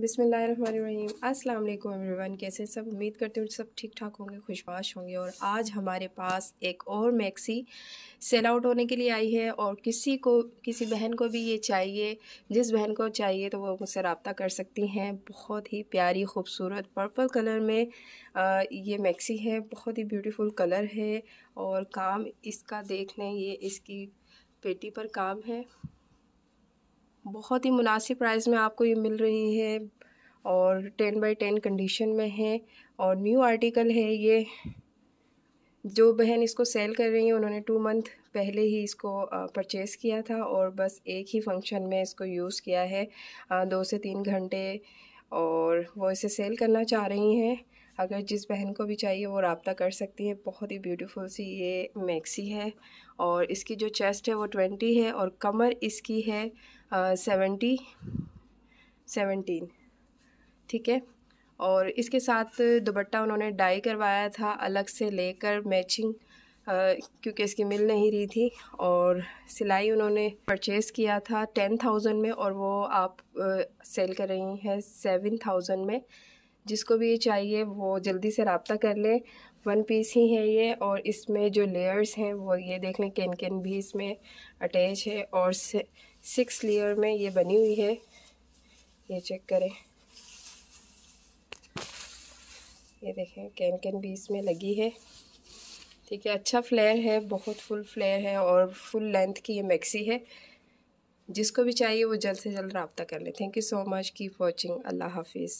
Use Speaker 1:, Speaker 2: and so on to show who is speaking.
Speaker 1: बिसमीम अस्सलाम वालेकुम एवरीवन कैसे सब उम्मीद करते हो सब ठीक ठाक होंगे खुशबाश होंगे और आज हमारे पास एक और मैक्सी सेल आउट होने के लिए आई है और किसी को किसी बहन को भी ये चाहिए जिस बहन को चाहिए तो वो मुझसे रबता कर सकती हैं बहुत ही प्यारी खूबसूरत पर्पल कलर में आ, ये मैक्सी है बहुत ही ब्यूटीफुल कलर है और काम इसका देख लें ये इसकी पेटी पर काम है बहुत ही मुनासिब प्राइस में आपको ये मिल रही है और टेन बाई टेन कंडीशन में है और न्यू आर्टिकल है ये जो बहन इसको सेल कर रही है उन्होंने टू मंथ पहले ही इसको परचेस किया था और बस एक ही फंक्शन में इसको यूज़ किया है दो से तीन घंटे और वो इसे सेल करना चाह रही हैं अगर जिस बहन को भी चाहिए वो रबता कर सकती है बहुत ही ब्यूटीफुल सी ये मैक्सी है और इसकी जो चेस्ट है वो ट्वेंटी है और कमर इसकी है सेवेंटी सेवेंटीन ठीक है और इसके साथ दुपट्टा उन्होंने डाई करवाया था अलग से लेकर मैचिंग क्योंकि इसकी मिल नहीं रही थी और सिलाई उन्होंने परचेज़ किया था टेन थाउजेंड में और वो आप आ, सेल कर रही हैं सेवन थाउजेंड में जिसको भी ये चाहिए वो जल्दी से रबता कर ले वन पीस ही है ये और इसमें जो लेयर्स हैं वो ये देख लें कैन कैन भी इसमें अटैच है और सिक्स लेयर में ये बनी हुई है ये चेक करें ये देखें कैन कैन भी इसमें लगी है ठीक है अच्छा फ्लेयर है बहुत फुल फ्लेयर है और फुल लेंथ की ये मैक्सी है जिसको भी चाहिए वो जल्द से जल्द रबता कर लें thank you so much keep watching अल्लाह हाफिज़